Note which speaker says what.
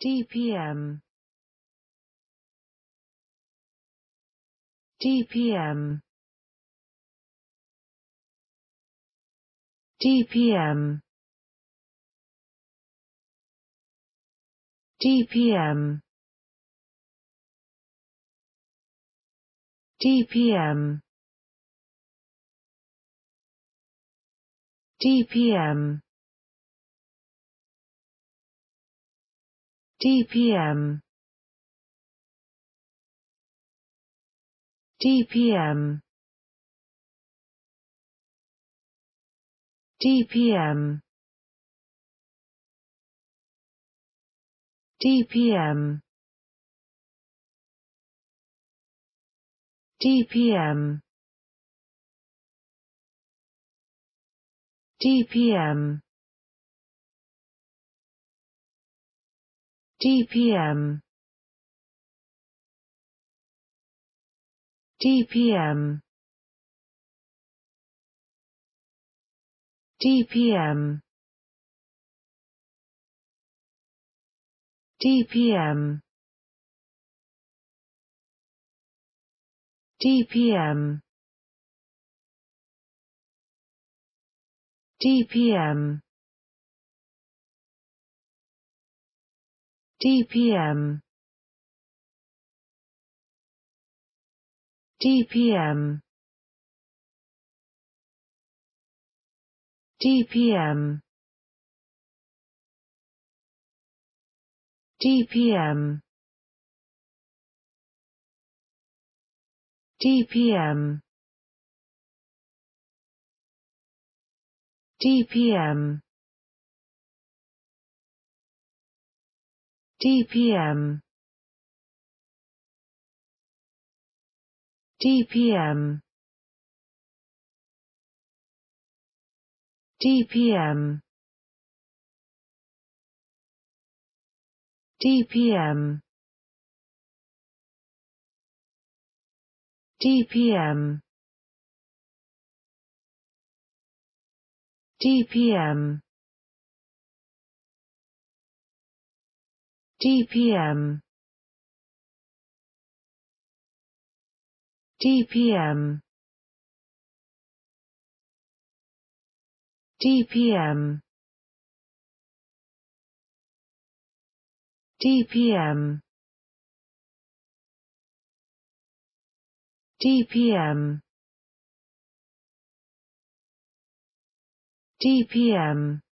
Speaker 1: DPM DPM DPM DPM DPM DPM DPM DPM DPM DPM DPM DPM DPM DPM DPM DPM DPM DPM DPM DPM DPM DPM DPM DPM DPM DPM DPM DPM DPM DPM DPM DPM DPM DPM DPM DPM